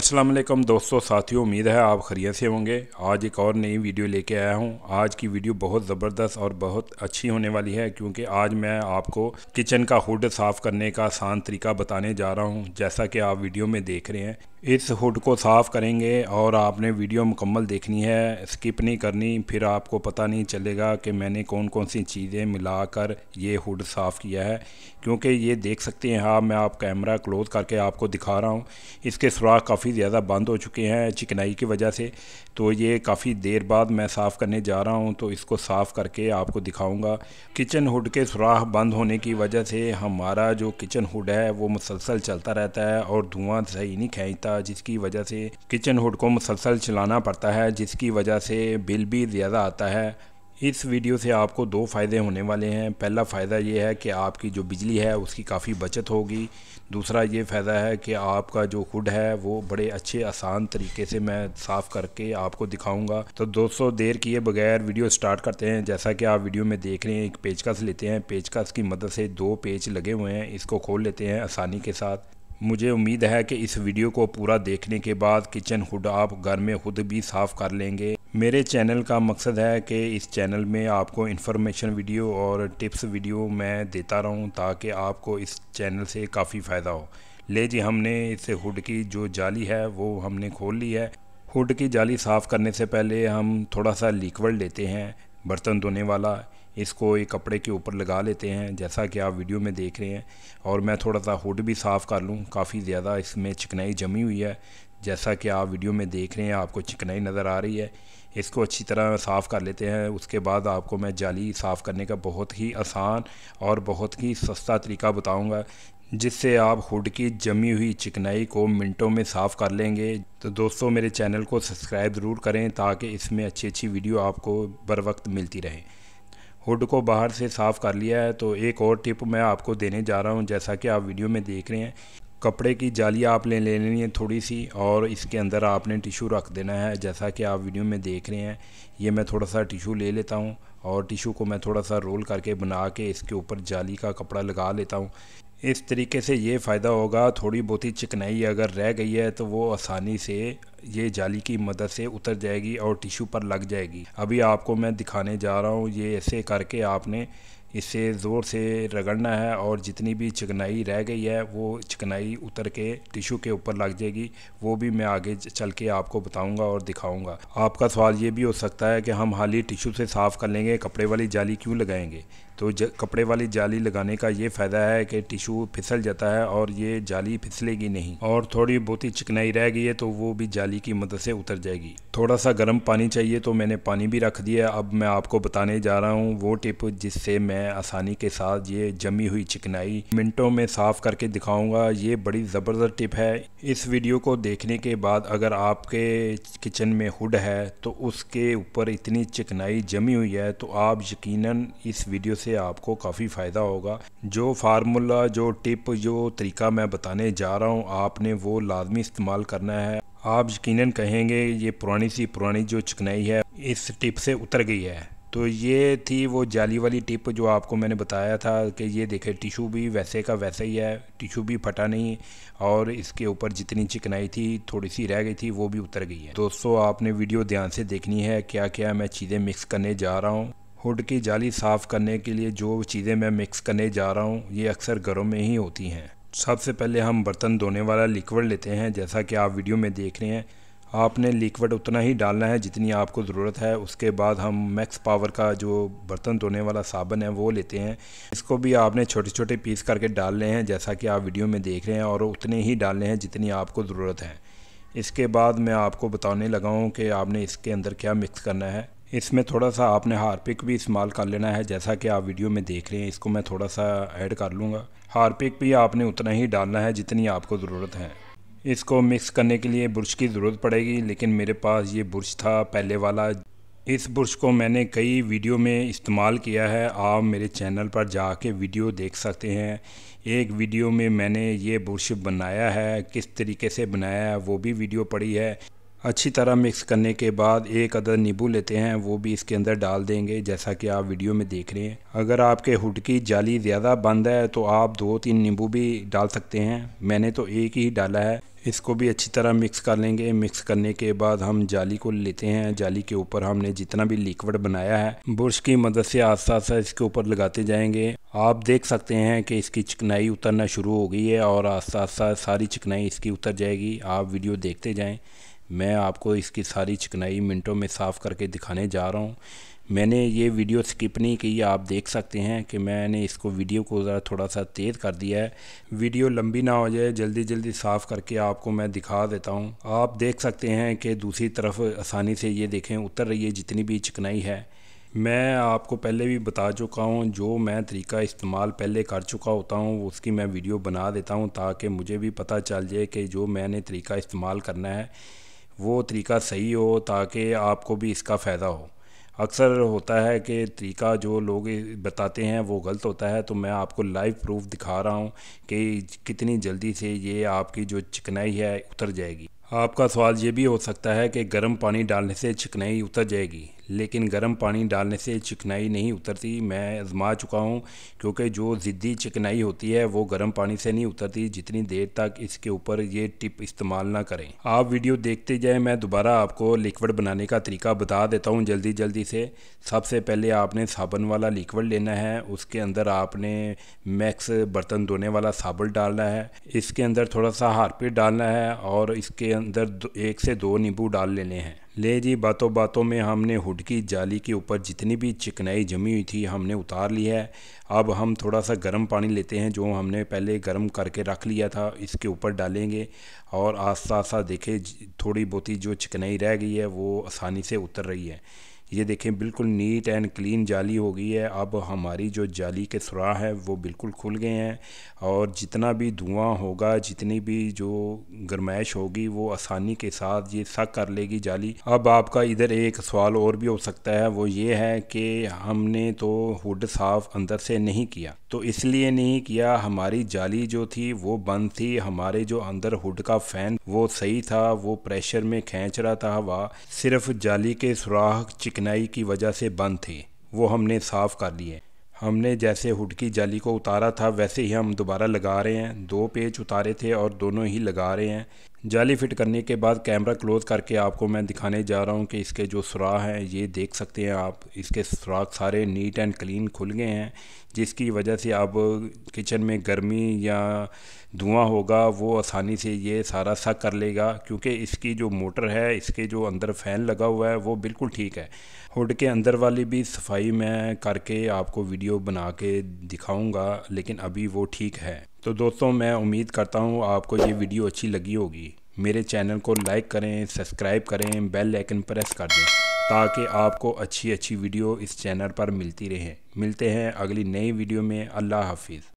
अस्सलाम वालेकुम दोस्तों साथियों उम्मीद है आप खरीत से होंगे आज एक और नई वीडियो लेके आया हूँ आज की वीडियो बहुत ज़बरदस्त और बहुत अच्छी होने वाली है क्योंकि आज मैं आपको किचन का हुड साफ़ करने का आसान तरीका बताने जा रहा हूँ जैसा कि आप वीडियो में देख रहे हैं इस हुड को साफ़ करेंगे और आपने वीडियो मुकम्मल देखनी है स्किप नहीं करनी फिर आपको पता नहीं चलेगा कि मैंने कौन कौन सी चीज़ें मिलाकर ये हुड साफ़ किया है क्योंकि ये देख सकते हैं आप मैं आप कैमरा क्लोज करके आपको दिखा रहा हूँ इसके सुराख काफ़ी ज़्यादा बंद हो चुके हैं चिकनाई की वजह से तो ये काफ़ी देर बाद मैं साफ़ करने जा रहा हूँ तो इसको साफ़ करके आपको दिखाऊँगा किचन हुड के सुराख बंद होने की वजह से हमारा जो किचन हुड है वो मुसलसल चलता रहता है और धुआँ सही नहीं खींचता था जिसकी वजह से किचन हुड को मुसलसल चलाना पड़ता है जिसकी वजह से बिल भी ज़्यादा आता है इस वीडियो से आपको दो फ़ायदे होने वाले हैं पहला फ़ायदा ये है कि आपकी जो बिजली है उसकी काफ़ी बचत होगी दूसरा ये फ़ायदा है कि आपका जो हुड है वो बड़े अच्छे आसान तरीके से मैं साफ़ करके आपको दिखाऊंगा तो दोस्तों देर किए बगैर वीडियो स्टार्ट करते हैं जैसा कि आप वीडियो में देख रहे हैं एक पेचकस लेते हैं पेचकस की मदद से दो पेच लगे हुए हैं इसको खोल लेते हैं आसानी के साथ मुझे उम्मीद है कि इस वीडियो को पूरा देखने के बाद किचन हुड आप घर में खुद भी साफ़ कर लेंगे मेरे चैनल का मकसद है कि इस चैनल में आपको इन्फॉर्मेशन वीडियो और टिप्स वीडियो मैं देता रहूं ताकि आपको इस चैनल से काफ़ी फ़ायदा हो ले जी हमने इस हुड की जो जाली है वो हमने खोल ली है हुड की जाली साफ़ करने से पहले हम थोड़ा सा लिक्वड लेते हैं बर्तन धोने वाला इसको एक कपड़े के ऊपर लगा लेते हैं जैसा कि आप वीडियो में देख रहे हैं और मैं थोड़ा सा हुड भी साफ़ कर लूँ काफ़ी ज़्यादा इसमें चिकनाई जमी हुई है जैसा कि आप वीडियो में देख रहे हैं आपको चिकनाई नज़र आ रही है इसको अच्छी तरह साफ़ कर लेते हैं उसके बाद आपको मैं जाली साफ़ करने का बहुत ही आसान और बहुत ही सस्ता तरीका बताऊँगा जिससे आप हुड की जमी हुई चिकनाई को मिनटों में साफ़ कर लेंगे तो दोस्तों मेरे चैनल को सब्सक्राइब ज़रूर करें ताकि इसमें अच्छी अच्छी वीडियो आपको बर वक्त मिलती रहे हुड को बाहर से साफ़ कर लिया है तो एक और टिप मैं आपको देने जा रहा हूँ जैसा कि आप वीडियो में देख रहे हैं कपड़े की जाली आपने ले लेनी है थोड़ी सी और इसके अंदर आपने टिशू रख देना है जैसा कि आप वीडियो में देख रहे हैं ये मैं थोड़ा सा टिशू ले लेता हूँ और टिशू को मैं थोड़ा सा रोल करके बना के इसके ऊपर जाली का कपड़ा लगा लेता हूँ इस तरीके से ये फ़ायदा होगा थोड़ी बहुत ही चिकनाई अगर रह गई है तो वो आसानी से ये जाली की मदद से उतर जाएगी और टिश्यू पर लग जाएगी अभी आपको मैं दिखाने जा रहा हूँ ये ऐसे करके आपने इसे ज़ोर से रगड़ना है और जितनी भी चिकनाई रह गई है वो चिकनाई उतर के टिशू के ऊपर लग जाएगी वो भी मैं आगे चल के आपको बताऊंगा और दिखाऊंगा आपका सवाल ये भी हो सकता है कि हम हाली टिशू से साफ़ कर लेंगे कपड़े वाली जाली क्यों लगाएंगे तो ज कपड़े वाली जाली लगाने का ये फ़ायदा है कि टिशू फिसल जाता है और ये जाली फिसलेगी नहीं और थोड़ी बहुत ही चिकनाई रह गई है तो वो भी जाली नाली की मदद से उतर जाएगी थोड़ा सा गर्म पानी चाहिए तो मैंने पानी भी रख दिया अब मैं आपको बताने जा रहा हूँ वो टिप जिससे मैं आसानी के साथ ये जमी हुई चिकनाई मिनटों में साफ़ करके दिखाऊंगा ये बड़ी ज़बरदस्त टिप है इस वीडियो को देखने के बाद अगर आपके किचन में हुड है तो उसके ऊपर इतनी चिकनाई जमी हुई है तो आप यकीन इस वीडियो से आपको काफ़ी फ़ायदा होगा जो फार्मूला जो टिप जो तरीका मैं बताने जा रहा हूँ आपने वो लाजमी इस्तेमाल करना है आप यकीन कहेंगे ये पुरानी सी पुरानी जो चिकनाई है इस टिप से उतर गई है तो ये थी वो जाली वाली टिप जो आपको मैंने बताया था कि ये देखे टिशू भी वैसे का वैसे ही है टिशू भी फटा नहीं और इसके ऊपर जितनी चिकनाई थी थोड़ी सी रह गई थी वो भी उतर गई है दोस्तों आपने वीडियो ध्यान से देखनी है क्या क्या मैं चीज़ें मिक्स करने जा रहा हूँ हुड की जाली साफ़ करने के लिए जो चीज़ें मैं मिक्स करने जा रहा हूँ ये अक्सर घरों में ही होती हैं सबसे पहले हम बर्तन धोने वाला लिक्विड लेते हैं जैसा कि आप वीडियो में देख रहे हैं आपने लिक्विड उतना ही डालना है जितनी आपको ज़रूरत है उसके बाद हम मैक्स पावर का जो बर्तन धोने वाला साबन है वो लेते हैं इसको भी आपने छोटे छोटे पीस करके डालने हैं जैसा कि आप वीडियो में देख रहे हैं और उतने ही डालने हैं जितनी आपको ज़रूरत है इसके बाद मैं आपको बताने लगा हूँ कि आपने इसके अंदर क्या मिक्स करना है इसमें थोड़ा सा आपने हारपिक भी इस्तेमाल कर लेना है जैसा कि आप वीडियो में देख रहे हैं इसको मैं थोड़ा सा ऐड कर लूँगा हारपिक भी आपने उतना ही डालना है जितनी आपको ज़रूरत है इसको मिक्स करने के लिए बुरश की ज़रूरत पड़ेगी लेकिन मेरे पास ये बुरश था पहले वाला इस बुरश को मैंने कई वीडियो में इस्तेमाल किया है आप मेरे चैनल पर जाके वीडियो देख सकते हैं एक वीडियो में मैंने ये बुरश बनाया है किस तरीके से बनाया है वो भी वीडियो पड़ी है अच्छी तरह मिक्स करने के बाद एक अदर नींबू लेते हैं वो भी इसके अंदर डाल देंगे जैसा कि आप वीडियो में देख रहे हैं अगर आपके हुड की जाली ज़्यादा बंद है तो आप दो तीन नींबू भी डाल सकते हैं मैंने तो एक ही डाला है इसको भी अच्छी तरह मिक्स कर लेंगे मिक्स करने के बाद हम जाली को लेते हैं जाली के ऊपर हमने जितना भी लिक्विड बनाया है ब्रश की मदद से आस्ता आस्ता इसके ऊपर लगाते जाएंगे आप देख सकते हैं कि इसकी चिकनाई उतरना शुरू हो गई है और आस्ता आस्ता सारी चिकनाई इसकी उतर जाएगी आप वीडियो देखते जाएँ मैं आपको इसकी सारी चिकनाई मिनटों में साफ़ करके दिखाने जा रहा हूँ मैंने ये वीडियो स्किप नहीं की आप देख सकते हैं कि मैंने इसको वीडियो को ज़रा थोड़ा सा तेज़ कर दिया है वीडियो लंबी ना हो जाए जल्दी जल्दी साफ़ करके आपको मैं दिखा देता हूँ आप देख सकते हैं कि दूसरी तरफ आसानी से ये देखें उतर रही है जितनी भी चिकनाई है मैं आपको पहले भी बता चुका हूँ जो मैं तरीका इस्तेमाल पहले कर चुका होता हूँ उसकी मैं वीडियो बना देता हूँ ताकि मुझे भी पता चल जाए कि जो मैंने तरीका इस्तेमाल करना है वो तरीका सही हो ताकि आपको भी इसका फ़ायदा हो अक्सर होता है कि तरीका जो लोग बताते हैं वो गलत होता है तो मैं आपको लाइव प्रूफ दिखा रहा हूँ कि कितनी जल्दी से ये आपकी जो चिकनाई है उतर जाएगी आपका सवाल ये भी हो सकता है कि गर्म पानी डालने से चिकनाई उतर जाएगी लेकिन गर्म पानी डालने से चिकनाई नहीं उतरती मैं आजमा चुका हूँ क्योंकि जो ज़िद्दी चिकनाई होती है वो गर्म पानी से नहीं उतरती जितनी देर तक इसके ऊपर ये टिप इस्तेमाल ना करें आप वीडियो देखते जाए मैं दोबारा आपको लिक्विड बनाने का तरीका बता देता हूँ जल्दी जल्दी से सबसे पहले आपने साबन वाला लिक्विड लेना है उसके अंदर आपने मैक्स बर्तन धोने वाला साबुन डालना है इसके अंदर थोड़ा सा हारपीट डालना है और इसके अंदर एक से दो नींबू डाल लेने हैं ले जी बातों बातों में हमने हुड की जाली के ऊपर जितनी भी चिकनाई जमी हुई थी हमने उतार ली है अब हम थोड़ा सा गर्म पानी लेते हैं जो हमने पहले गर्म करके रख लिया था इसके ऊपर डालेंगे और आस्ता आस्ता देखें थोड़ी बहुत ही जो चिकनाई रह गई है वो आसानी से उतर रही है ये देखें बिल्कुल नीट एंड क्लीन जाली हो गई है अब हमारी जो जाली के सुराह है वो बिल्कुल खुल गए हैं और जितना भी धुआं होगा जितनी भी जो गर्माइश होगी वो आसानी के साथ ये सक कर लेगी जाली अब आपका इधर एक सवाल और भी हो सकता है वो ये है कि हमने तो हुड साफ़ अंदर से नहीं किया तो इसलिए नहीं किया हमारी जाली जो थी वो बंद थी हमारे जो अंदर हुड का फ़ैन वो सही था वो प्रेशर में खींच रहा था हवा सिर्फ जाली के सुराख चिक चिकनाई की वजह से बंद थे वो हमने साफ़ कर लिए हमने जैसे हुड की जाली को उतारा था वैसे ही हम दोबारा लगा रहे हैं दो पेज उतारे थे और दोनों ही लगा रहे हैं जाली फिट करने के बाद कैमरा क्लोज़ करके आपको मैं दिखाने जा रहा हूँ कि इसके जो सुराख हैं ये देख सकते हैं आप इसके सुराख सारे नीट एंड क्लीन खुल गए हैं जिसकी वजह से अब किचन में गर्मी या धुआं होगा वो आसानी से ये सारा सक कर लेगा क्योंकि इसकी जो मोटर है इसके जो अंदर फ़ैन लगा हुआ है वो बिल्कुल ठीक है हुड के अंदर वाली भी सफाई मैं करके आपको वीडियो बना के दिखाऊंगा लेकिन अभी वो ठीक है तो दोस्तों मैं उम्मीद करता हूँ आपको ये वीडियो अच्छी लगी होगी मेरे चैनल को लाइक करें सब्सक्राइब करें बेल आइकन प्रेस कर दें ताकि आपको अच्छी अच्छी वीडियो इस चैनल पर मिलती रहे मिलते हैं अगली नई वीडियो में अल्लाह हाफिज़